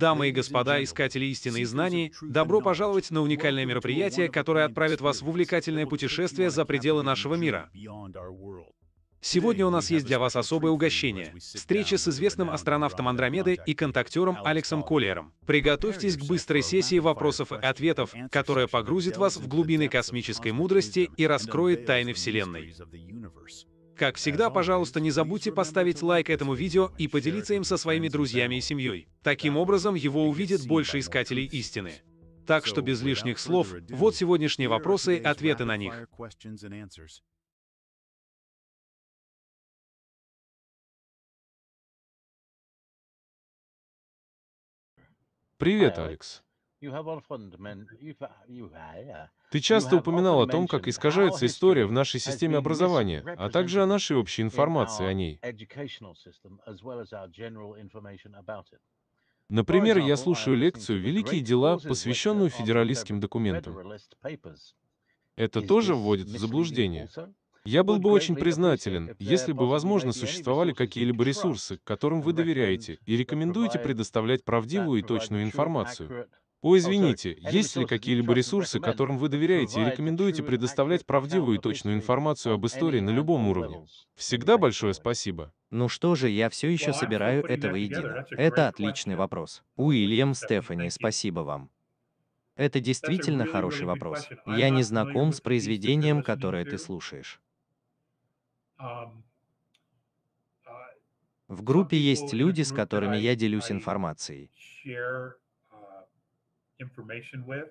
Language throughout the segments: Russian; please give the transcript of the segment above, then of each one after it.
Дамы и господа, искатели истины и знаний, добро пожаловать на уникальное мероприятие, которое отправит вас в увлекательное путешествие за пределы нашего мира. Сегодня у нас есть для вас особое угощение. Встреча с известным астронавтом Андромеды и контактером Алексом Коллиером. Приготовьтесь к быстрой сессии вопросов и ответов, которая погрузит вас в глубины космической мудрости и раскроет тайны Вселенной. Как всегда, пожалуйста, не забудьте поставить лайк этому видео и поделиться им со своими друзьями и семьей. Таким образом, его увидит больше искателей истины. Так что без лишних слов, вот сегодняшние вопросы и ответы на них. Привет, Алекс. Ah, Ты часто упоминал о том, как искажается история в нашей системе образования, а также о нашей общей информации о ней. Например, я слушаю лекцию «Великие дела», посвященную федералистским документам. Это тоже вводит в заблуждение. Я был бы очень признателен, если бы, возможно, существовали какие-либо ресурсы, которым вы доверяете, и рекомендуете предоставлять правдивую и точную информацию. О, извините, есть ли какие-либо ресурсы, которым вы доверяете и рекомендуете предоставлять правдивую и точную информацию об истории на любом уровне? Всегда большое спасибо. Ну что же, я все еще собираю это воедино. Это отличный вопрос. Уильям Стефани, спасибо вам. Это действительно хороший вопрос. Я не знаком с произведением, которое ты слушаешь. А, В группе есть люди, с которыми я делюсь информацией information with.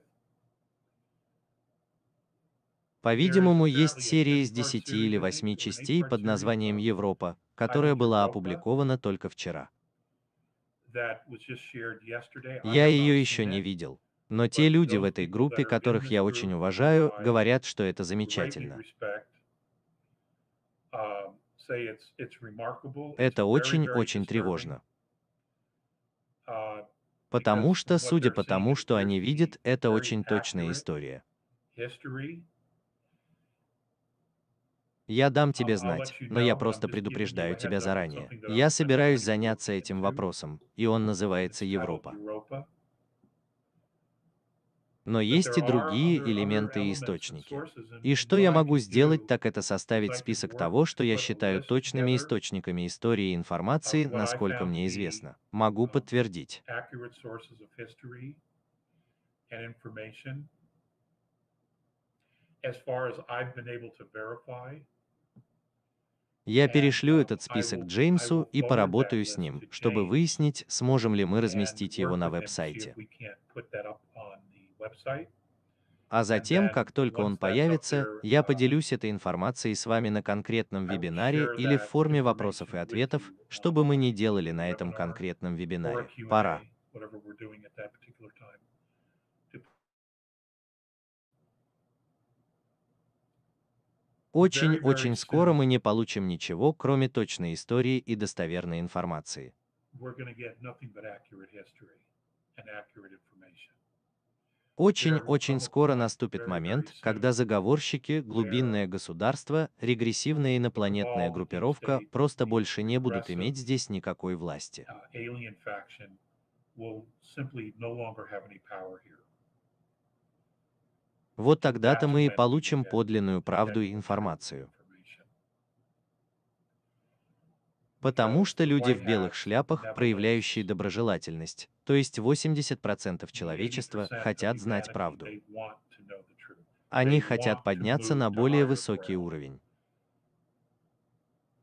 По-видимому, есть серия из 10 или 8 частей под названием «Европа», которая была опубликована только вчера. Я ее еще не видел. Но те люди в этой группе, которых я очень уважаю, говорят, что это замечательно. Um, это очень-очень тревожно. Потому что, судя по тому, что они видят, это очень точная история. Я дам тебе знать, но я просто предупреждаю тебя заранее. Я собираюсь заняться этим вопросом, и он называется Европа но есть и другие элементы и источники. И что я могу сделать, так это составить список того, что я считаю точными источниками истории и информации, насколько мне известно. Могу подтвердить. Я перешлю uh, этот список Джеймсу и поработаю с ним, чтобы выяснить, сможем ли мы разместить его на веб-сайте. А затем, как только он появится, я uh, поделюсь этой информацией с вами на конкретном вебинаре или в форме вопросов и ответов, что бы мы ни делали на uh, этом конкретном вебинаре. Пора. Очень-очень скоро мы не получим ничего, кроме точной истории и достоверной информации. We're going to get nothing but accurate history and accurate information. Очень-очень скоро наступит момент, когда заговорщики, глубинное государство, регрессивная инопланетная группировка просто больше не будут иметь здесь никакой власти. Uh, вот тогда-то мы и получим подлинную правду и информацию. Потому что люди в белых шляпах, проявляющие доброжелательность, то есть 80% человечества, хотят знать правду. Они хотят подняться на более высокий уровень.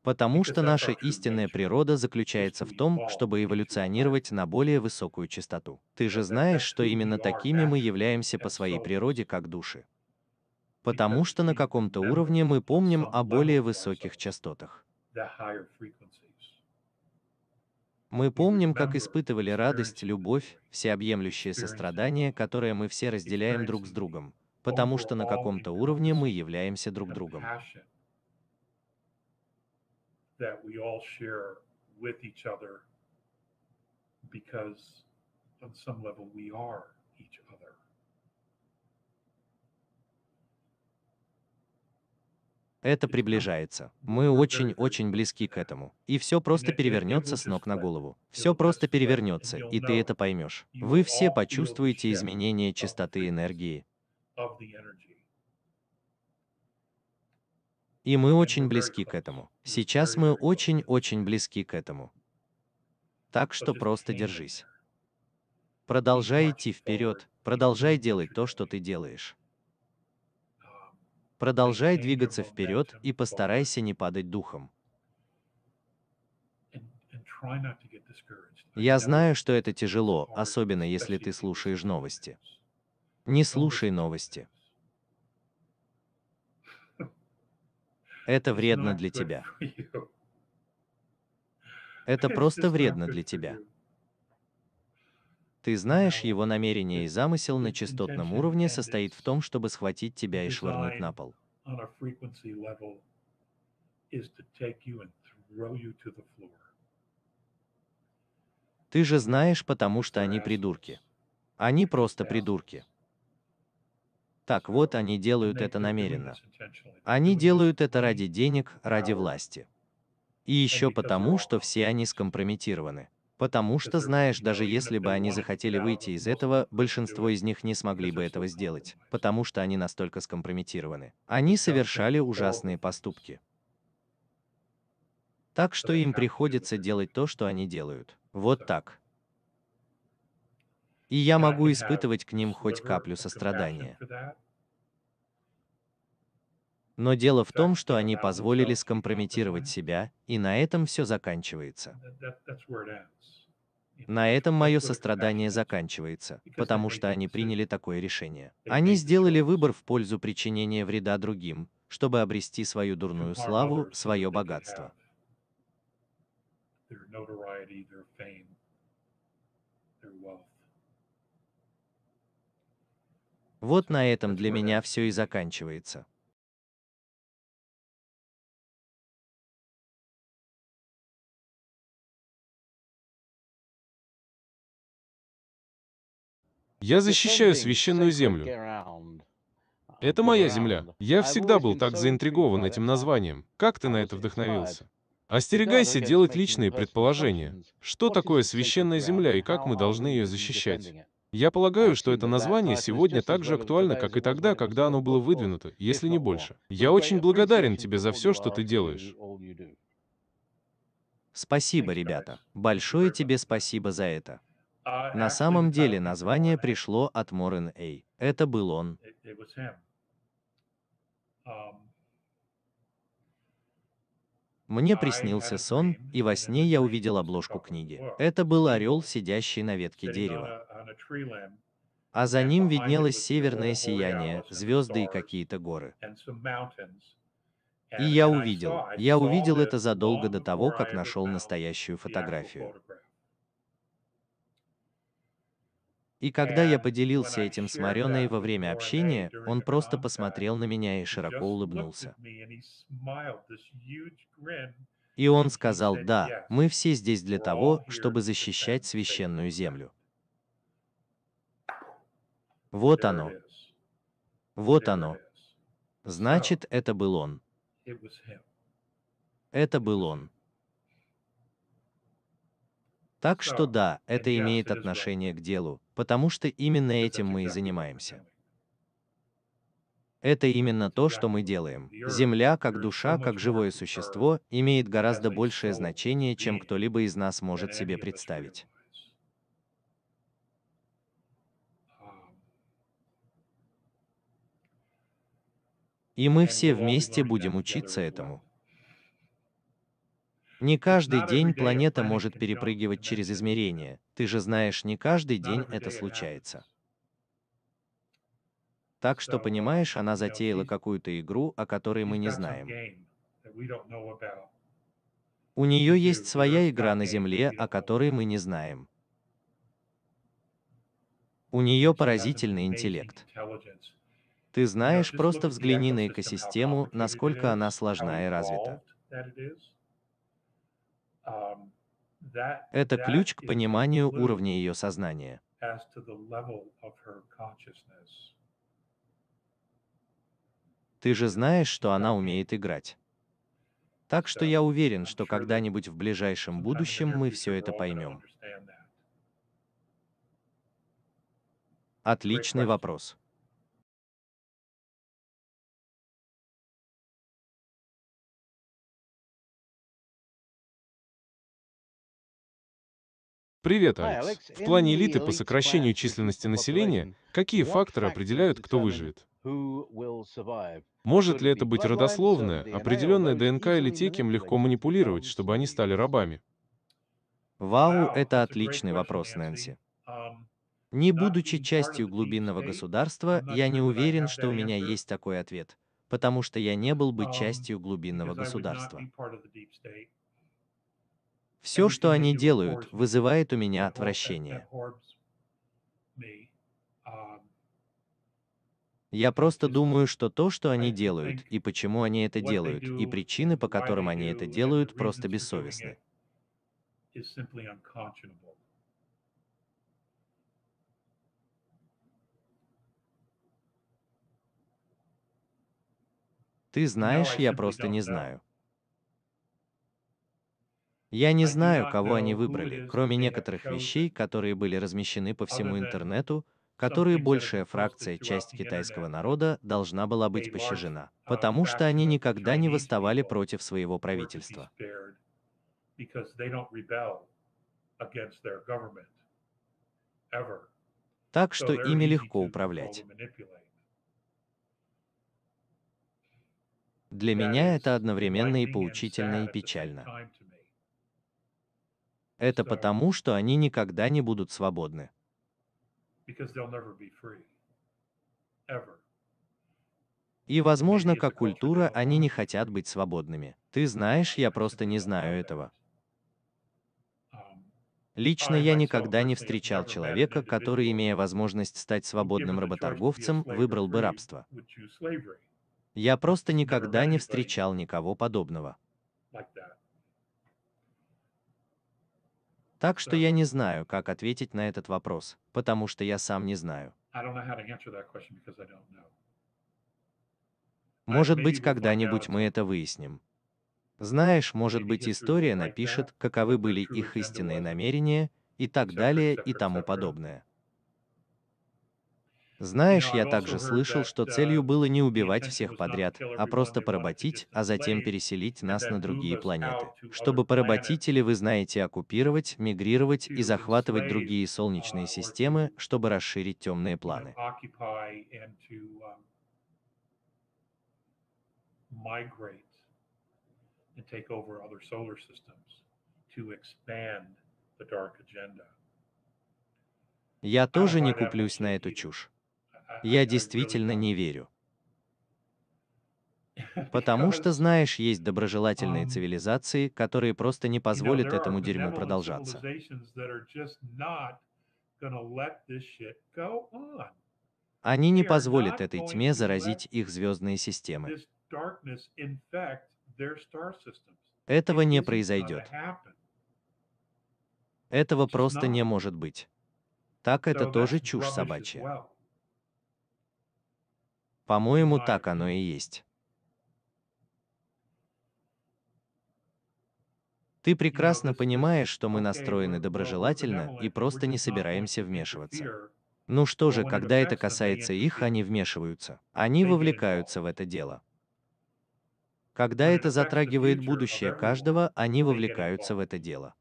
Потому что наша истинная природа заключается в том, чтобы эволюционировать на более высокую частоту. Ты же знаешь, что именно такими мы являемся по своей природе как души. Потому что на каком-то уровне мы помним о более высоких частотах. that higher frequency. Мы помним, как испытывали радость, любовь, всеобъемлющее сострадание, которое мы все разделяем друг с другом, потому что на каком-то уровне мы являемся друг другом. because on some level we are each other. Это приближается. Мы очень-очень близки к этому. И все просто перевернется с ног на голову. Все просто перевернется, и ты это поймешь. Вы все почувствуете изменение частоты энергии. И мы очень близки к этому. Сейчас мы очень-очень близки к этому. Так что просто держись. Продолжай идти вперед, продолжай делать то, что ты делаешь. Продолжай двигаться вперед и постарайся не падать духом. Я знаю, что это тяжело, особенно если ты слушаешь новости. Не слушай новости. Это вредно для тебя. Это просто вредно для тебя. Ты знаешь, его намерение и замысел на частотном уровне состоит в том, чтобы схватить тебя и швырнуть на пол. Ты же знаешь, потому что они придурки. Они просто придурки. Так вот, они делают это намеренно. Они делают это ради денег, ради власти. И еще потому, что все они скомпрометированы. Потому что, знаешь, ну, даже если бы они захотели выйти из этого, большинство из них не смогли бы этого сделать, потому что они настолько скомпрометированы. Они совершали ужасные поступки. Так что им приходится делать то, что они делают. Вот так. И я могу испытывать к ним хоть каплю сострадания. Но дело в том, что они позволили скомпрометировать себя, и на этом все заканчивается. На этом мое сострадание заканчивается, потому что они приняли такое решение. Они сделали выбор в пользу причинения вреда другим, чтобы обрести свою дурную славу, свое богатство. Вот на этом для меня все и заканчивается. Я защищаю священную землю. Это моя земля. Я всегда был так заинтригован этим названием. Как ты на это вдохновился? Остерегайся делать личные предположения. Что такое священная земля и как мы должны ее защищать? Я полагаю, что это название сегодня так же актуально, как и тогда, когда оно было выдвинуто, если не больше. Я очень благодарен тебе за все, что ты делаешь. Спасибо, ребята. Большое тебе спасибо за это. На самом деле название пришло от Морен Эй. Это был он. Um, Мне приснился сон, и во сне я увидел обложку книги. Это был орел, сидящий на ветке дерева. А за ним виднелось северное сияние, звезды и какие-то горы. И я увидел, я увидел это задолго до того, как нашел настоящую фотографию. И когда я поделился этим с Мареной во время общения, он просто посмотрел на меня и широко улыбнулся. И он сказал, да, мы все здесь для того, чтобы защищать священную землю. Вот оно. Вот оно. Значит, это был он. Это был он. Так что да, это имеет отношение к делу, потому что ну, именно этим мы и занимаемся. Это именно то, что мы делаем. Земля, как душа, как живое uh, существо, имеет гораздо большее значение, чем кто-либо из нас может себе представить. И мы все вместе будем учиться этому. Не каждый день планета может перепрыгивать через измерения. Ты же знаешь, не каждый день это случается. Так что, понимаешь, она затеяла какую-то игру, о которой мы не знаем. У нее есть своя игра на Земле, о которой мы не знаем. У нее поразительный интеллект. Ты знаешь, просто взгляни на экосистему, насколько она сложна и развита. Um, это ключ к пониманию уровня ее сознания. Ты же знаешь, что она умеет играть. Так что я уверен, что когда-нибудь в ближайшем будущем мы все это поймем. Отличный вопрос. Привет, Алекс. В плане элиты по сокращению численности населения, какие факторы определяют, кто выживет? Может ли это быть родословное, определенная ДНК или те, кем легко манипулировать, чтобы они стали рабами? Вау, это отличный вопрос, Нэнси. Не будучи частью глубинного государства, я не уверен, что у меня есть такой ответ, потому что я не был бы частью глубинного государства. Все, что они делают, вызывает у меня отвращение. Um, я просто думаю, что то, что они делают, и почему они это делают, и причины, по которым они это делают, просто бессовестны. Ты знаешь, я просто не знаю. Я не знаю, кого они выбрали, кроме некоторых вещей, которые были размещены по всему интернету, которые большая фракция, часть китайского народа, должна была быть пощажена, а, потому что они никогда не восставали против своего правительства. Так что ими легко управлять. Для меня это одновременно и поучительно, и печально. Это потому, что они никогда не будут свободны. И, возможно, как культура, они не хотят быть свободными. Ты знаешь, я просто не знаю этого. Um, Лично я никогда не встречал человека, который, имея возможность стать свободным работорговцем, выбрал бы рабство. Я просто никогда не встречал никого подобного. Так что я не знаю, как ответить на этот вопрос, потому что я сам не знаю. Может быть, когда-нибудь мы это выясним. Знаешь, может быть, история напишет, каковы были их истинные намерения, и так далее, и тому подобное. Знаешь, я также слышал, что uh, целью было не убивать всех подряд, а просто поработить, а затем переселить нас на другие планеты. Чтобы поработить или вы знаете оккупировать, мигрировать и захватывать другие uh, солнечные системы, чтобы расширить темные uh, планы. Um, я тоже не куплюсь на эту чушь. Я действительно не верю. Потому что, знаешь, есть доброжелательные цивилизации, которые просто не позволят этому дерьму продолжаться. Они не позволят этой тьме заразить их звездные системы. Этого не произойдет. Этого просто не может быть. Так это тоже чушь собачья. По-моему, так оно и есть. Ты ну, прекрасно понимаешь, что мы настроены доброжелательно и просто не собираемся вмешиваться. Ну что же, когда это касается их, они вмешиваются. Они вовлекаются в это дело. Когда это затрагивает э, будущее каждого, они вовлекаются в это дело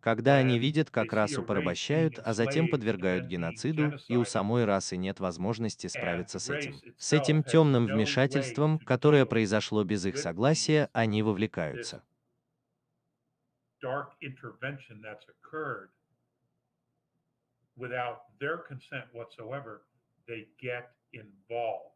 когда они эм, видят, как расу порабощают, а затем подвергают геноциду, и у самой расы нет возможности справиться с этим. С этим темным вмешательством, которое произошло без их согласия, они вовлекаются. Without their consent whatsoever, they get involved.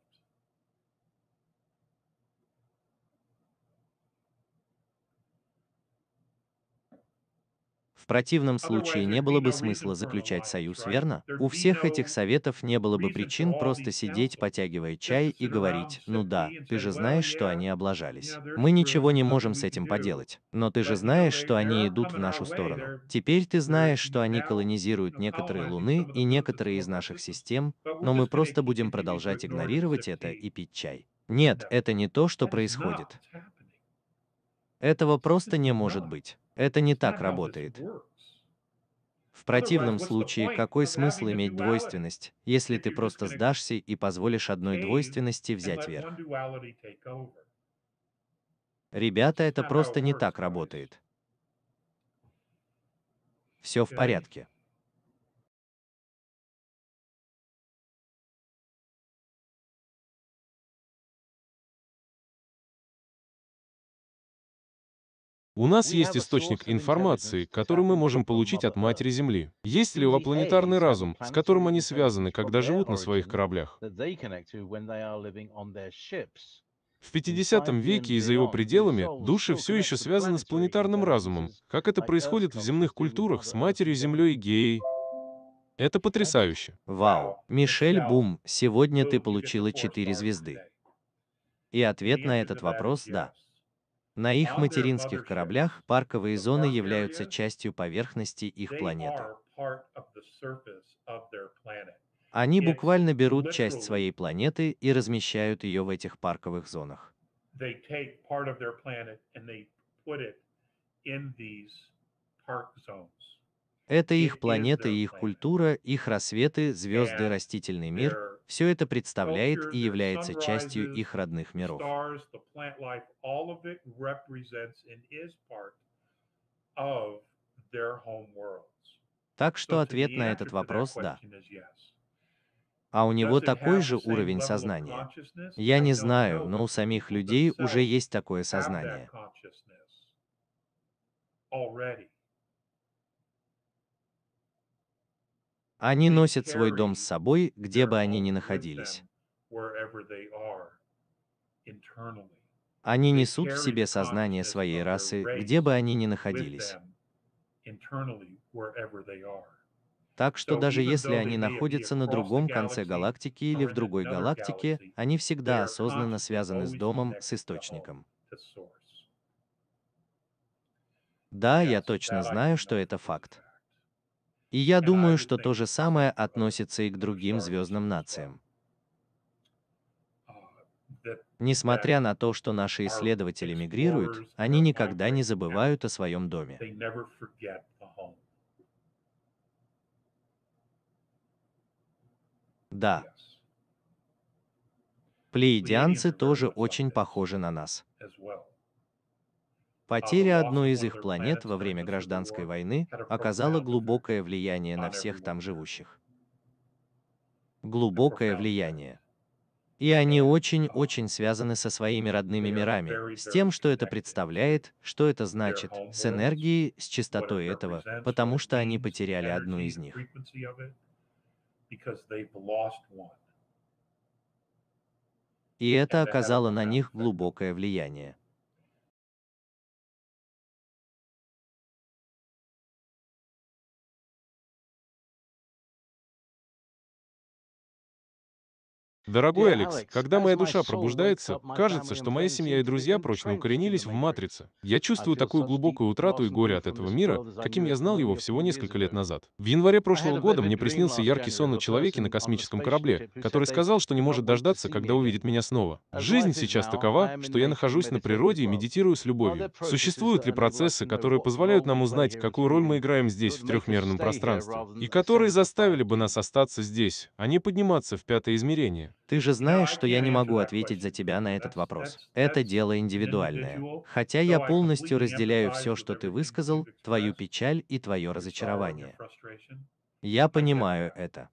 В противном случае не было бы смысла заключать союз, верно? У всех этих советов не было бы причин просто сидеть, потягивая чай и говорить, ну да, ты же знаешь, что они облажались. Мы ничего не можем с этим поделать. Но ты же знаешь, что они идут в нашу сторону. Теперь ты знаешь, что они колонизируют некоторые луны и некоторые из наших систем, но мы просто будем продолжать игнорировать это и пить чай. Нет, это не то, что происходит. Этого просто не может быть. Это не так работает. В ну, противном случае, какой смысл иметь двойственность, если ты просто сдашься и позволишь одной двойственности взять верх? Ребята, это просто не так работает. Все в порядке. У нас есть источник информации, который мы можем получить от Матери Земли. Есть ли у разум, с которым они связаны, когда живут на своих кораблях? В 50 веке и за его пределами души все еще связаны с планетарным разумом, как это происходит в земных культурах с Матерью Землей и Геей, это потрясающе. Вау. Мишель Бум, сегодня ты получила 4 звезды. И ответ на этот вопрос – да. На их материнских кораблях парковые зоны являются частью поверхности их планеты. Они буквально берут часть своей планеты и размещают ее в этих парковых зонах. Это их планета, и их культура, их рассветы, звезды, растительный мир, все это представляет и является частью их родных миров. Так что ответ на этот вопрос – да. А у него такой же уровень сознания? Я не знаю, но у самих людей уже есть такое сознание. Они носят свой дом с собой, где бы они ни находились. Они несут в себе сознание своей расы, где бы они ни находились. Так что даже если они находятся на другом конце галактики или в другой галактике, они всегда осознанно связаны с домом, с источником. Да, я точно знаю, что это факт. И я думаю, что то же самое относится и к другим звездным нациям. А, Несмотря на то, что наши исследователи мигрируют, они никогда не забывают о своем доме. Да. Плеядианцы тоже очень похожи на нас. Потеря одной из их планет во время гражданской войны оказала глубокое влияние на всех там живущих. Глубокое влияние. И они очень-очень связаны со своими родными мирами, с тем, что это представляет, что это значит, с энергией, с частотой этого, потому что они потеряли одну из них. И это оказало на них глубокое влияние. Дорогой Алекс, когда моя душа пробуждается, кажется, что моя семья и друзья прочно укоренились в матрице. Я чувствую такую глубокую утрату и горе от этого мира, каким я знал его всего несколько лет назад. В январе прошлого года мне приснился яркий сон о человеке на космическом корабле, который сказал, что не может дождаться, когда увидит меня снова. Жизнь сейчас такова, что я нахожусь на природе и медитирую с любовью. Существуют ли процессы, которые позволяют нам узнать, какую роль мы играем здесь, в трехмерном пространстве, и которые заставили бы нас остаться здесь, а не подниматься в пятое измерение? Ты же знаешь, что я не могу ответить за тебя на этот вопрос. Это дело индивидуальное. Хотя я полностью разделяю все, что ты высказал, твою печаль и твое разочарование. Я понимаю это.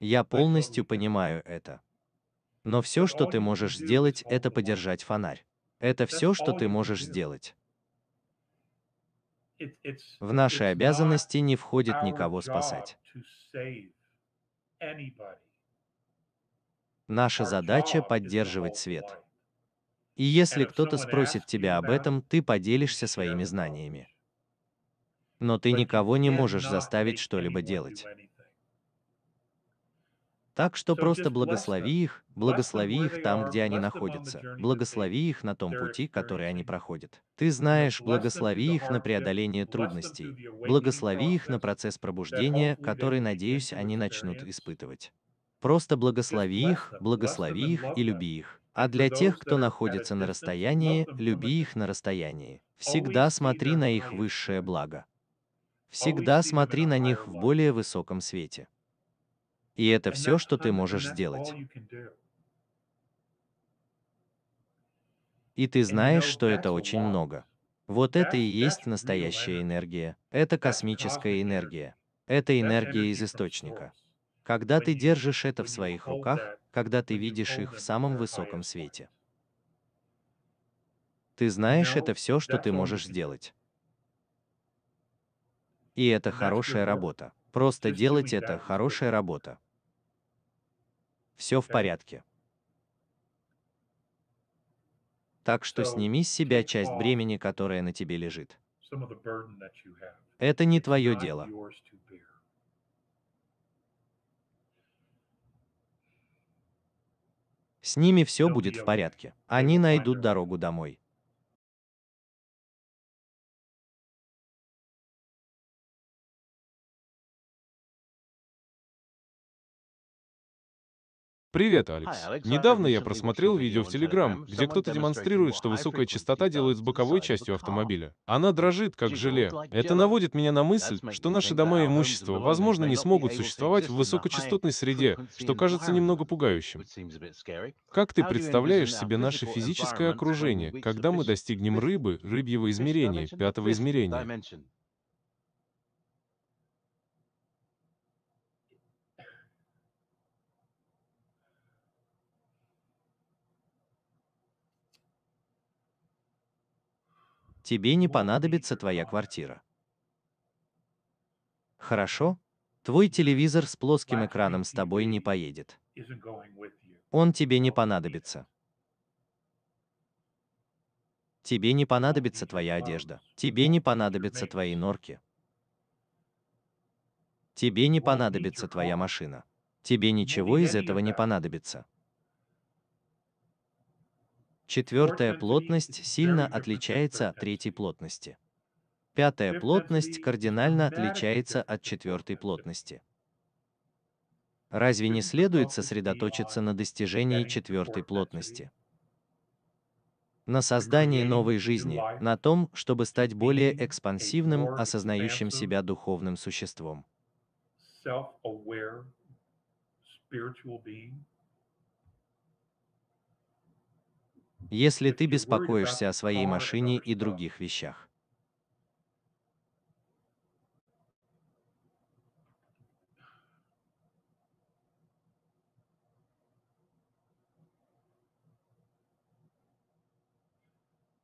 Я полностью понимаю это. Но все, что ты можешь сделать, это подержать фонарь. Это все, что ты можешь сделать. В наши обязанности не входит никого спасать. Наша задача — поддерживать свет. И если кто-то спросит тебя об этом, ты поделишься своими знаниями. Но ты никого не можешь заставить что-либо делать. Так что просто благослови их, благослови их там, где они находятся, благослови их на том пути, который они проходят. Ты знаешь, благослови их на преодоление трудностей, благослови их на процесс пробуждения, который, надеюсь, они начнут испытывать. Просто благослови их, благослови их и люби их. А для тех, кто находится на расстоянии, люби их на расстоянии. Всегда смотри на их высшее благо. Всегда смотри на них в более высоком свете. И это все, что ты можешь сделать. И ты знаешь, что это очень много. Вот это и есть настоящая энергия. Это космическая энергия. Это энергия из источника когда ты держишь это в своих руках, когда ты видишь их в самом высоком свете. Ты знаешь, это все, что ты можешь сделать. И это хорошая работа. Просто делать это – хорошая работа. Все в порядке. Так что сними с себя часть бремени, которая на тебе лежит. Это не твое дело. С ними все будет в порядке. Они найдут дорогу домой. Привет, Алекс. Недавно я просмотрел видео в Телеграм, где кто-то демонстрирует, что высокая частота делает с боковой частью автомобиля. Она дрожит, как желе. Это наводит меня на мысль, что наши дома и имущество, возможно, не смогут существовать в высокочастотной среде, что кажется немного пугающим. Как ты представляешь себе наше физическое окружение, когда мы достигнем рыбы, рыбьего измерения, пятого измерения? тебе не понадобится твоя квартира. Хорошо? Твой телевизор с плоским экраном с тобой не поедет. Он тебе не понадобится. Тебе не понадобится твоя одежда. Тебе не понадобятся твои норки. Тебе не понадобится твоя машина. Тебе ничего из этого не понадобится. Четвертая плотность сильно отличается от третьей плотности. Пятая плотность кардинально отличается от четвертой плотности. Разве не следует сосредоточиться на достижении четвертой плотности? На создании новой жизни, на том, чтобы стать более экспансивным, осознающим себя духовным существом. self aware spiritual being если ты беспокоишься о своей машине и других вещах.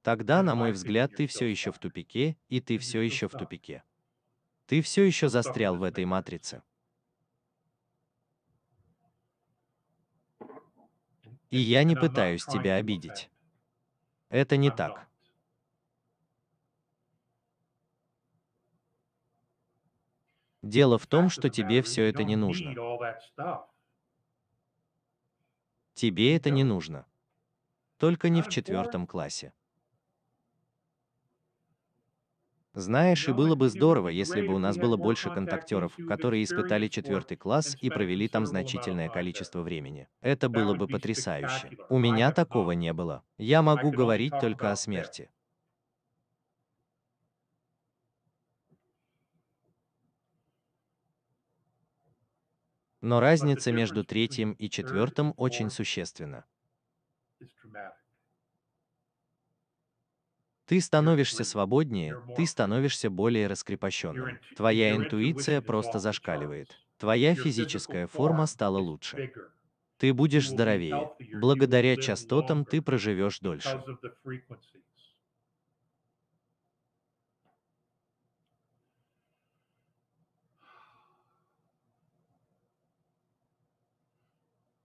Тогда, ну на мой взгляд, ты все еще в тупике, и ты все еще в тупике. Ты все еще ну застрял в этой матрице. И я не пытаюсь тебя обидеть. Это не так. Дело в том, что тебе все это не нужно. Тебе это не нужно. Только не в четвертом классе. Знаешь, и было бы здорово, если бы у нас было больше контактеров, которые испытали четвертый класс и провели там значительное количество времени. Это было бы потрясающе. У меня такого не было. Я могу говорить только о смерти. Но разница между третьим и четвертым очень существенна. Ты становишься свободнее, ты становишься более раскрепощенным. Твоя интуиция просто зашкаливает. Твоя физическая форма стала лучше. Ты будешь здоровее. Благодаря частотам ты проживешь дольше.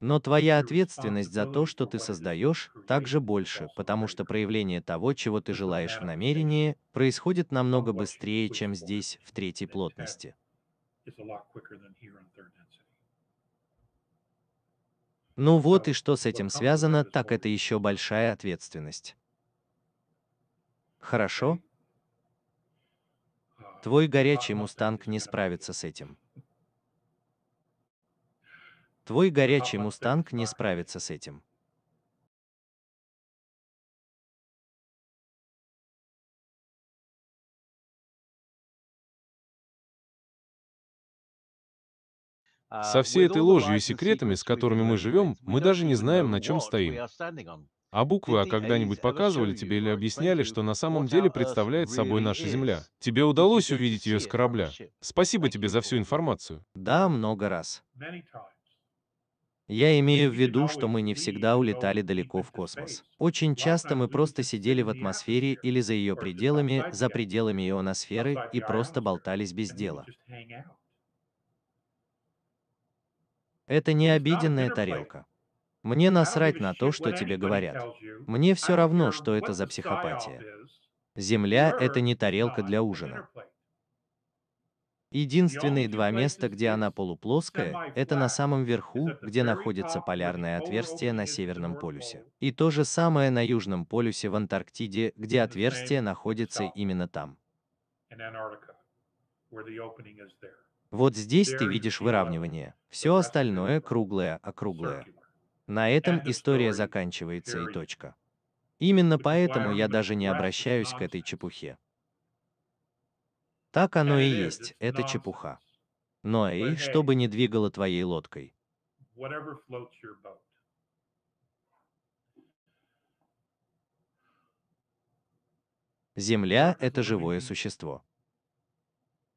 Но твоя ответственность за то, что ты создаешь, также больше, потому что проявление того, чего ты желаешь в намерении, происходит намного быстрее, чем здесь, в третьей плотности. Ну вот и что с этим связано, так это еще большая ответственность. Хорошо? Твой горячий мустанг не справится с этим. Твой горячий мустанг не справится с этим. Со всей этой ложью и секретами, с которыми мы живем, мы даже не знаем, на чем стоим. А буквы, а когда-нибудь показывали тебе или объясняли, что на самом деле представляет собой наша Земля? Тебе удалось увидеть ее с корабля. Спасибо тебе за всю информацию. Да, много раз. Я имею в виду, что мы не всегда улетали далеко в космос. Очень часто мы просто сидели в атмосфере или за ее пределами, за пределами ионосферы, и просто болтались без дела. Это не обиденная тарелка. Мне насрать на то, что тебе говорят. Мне все равно, что это за психопатия. Земля — это не тарелка для ужина. Единственные два места, где она полуплоская, это на самом верху, где находится полярное отверстие на Северном полюсе. И то же самое на Южном полюсе в Антарктиде, где отверстие находится именно там. Вот здесь ты видишь выравнивание. Все остальное круглое, округлое. А на этом история заканчивается и точка. Именно поэтому я даже не обращаюсь к этой чепухе. Так оно и есть, это чепуха. Но и что бы ни двигало твоей лодкой. Земля — это живое существо.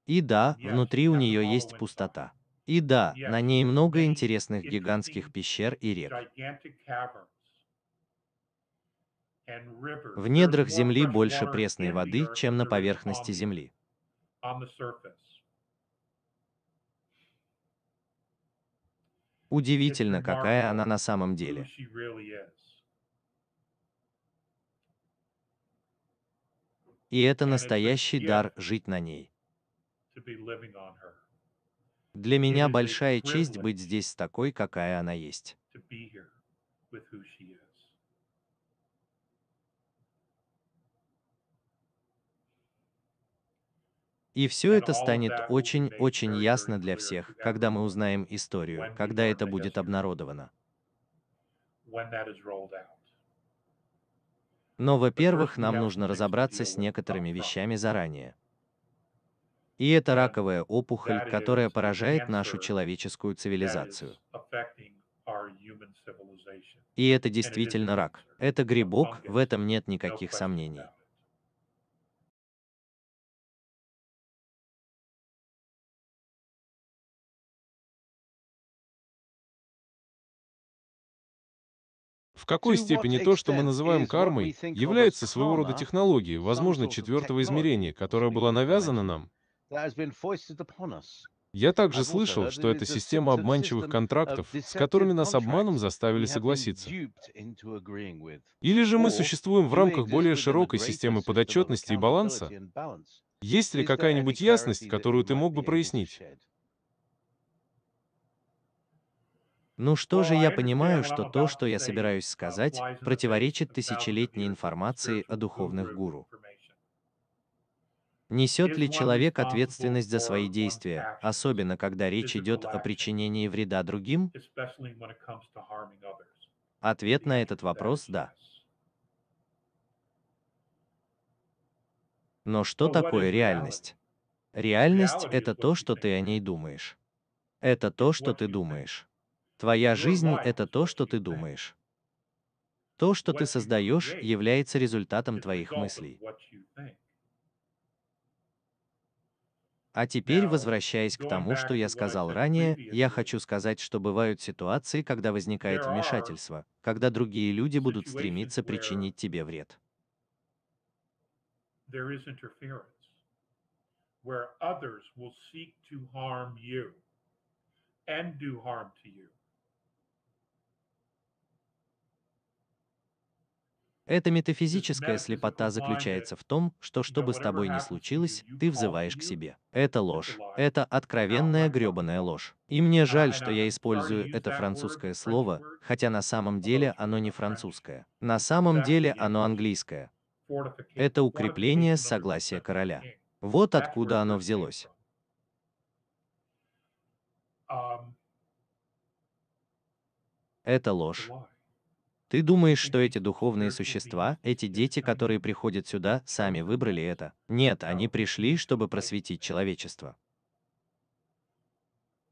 И да, внутри у нее есть пустота. И да, на ней много интересных гигантских пещер и рек. В недрах Земли больше пресной воды, чем на поверхности Земли on the surface. Удивительно, какая она на самом деле. И это настоящий дар жить на ней. Для меня большая честь быть здесь с такой, какая она есть. И все это станет очень-очень ясно для всех, когда мы узнаем историю, когда это будет обнародовано. Но, во-первых, нам нужно разобраться с некоторыми вещами заранее. И это раковая опухоль, которая поражает нашу человеческую цивилизацию. И это действительно рак. Это грибок, в этом нет никаких сомнений. В какой степени то, что мы называем кармой, является своего рода технологией, возможно, четвертого измерения, которая была навязана нам? Я также слышал, что это система обманчивых контрактов, с которыми нас обманом заставили согласиться. Или же мы существуем в рамках более широкой системы подотчетности и баланса? Есть ли какая-нибудь ясность, которую ты мог бы прояснить? Ну что же, я понимаю, что то, что я собираюсь сказать, противоречит тысячелетней информации о духовных гуру. Несет ли человек ответственность за свои действия, особенно когда речь идет о причинении вреда другим? Ответ на этот вопрос – да. Но что такое реальность? Реальность – это то, что ты о ней думаешь. Это то, что ты думаешь. Твоя жизнь — это то, что ты думаешь. То, что ты создаешь, является результатом твоих мыслей. А теперь, возвращаясь к тому, что я сказал ранее, я хочу сказать, что бывают ситуации, когда возникает вмешательство, когда другие люди будут стремиться причинить тебе вред. and do harm to you. Эта метафизическая слепота заключается в том, что что бы с тобой ни случилось, ты взываешь к себе. Это ложь. Это откровенная гребаная ложь. И мне жаль, что я использую это французское слово, хотя на самом деле оно не французское. На самом деле оно английское. Это укрепление согласия короля. Вот откуда оно взялось. Um, это ложь. Ты думаешь, что эти духовные существа, эти дети, которые приходят сюда, сами выбрали это? Нет, они пришли, чтобы просветить человечество.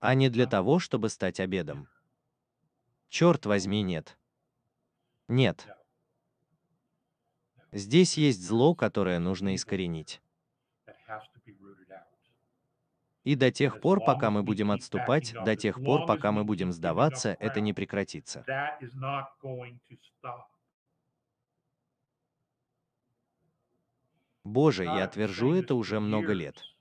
А не для того, чтобы стать обедом. Черт возьми, нет. Нет. Здесь есть зло, которое нужно искоренить. И до тех пор, пока мы будем отступать, до тех пор, пока мы будем сдаваться, это не прекратится. Боже, я отвержу это уже много лет.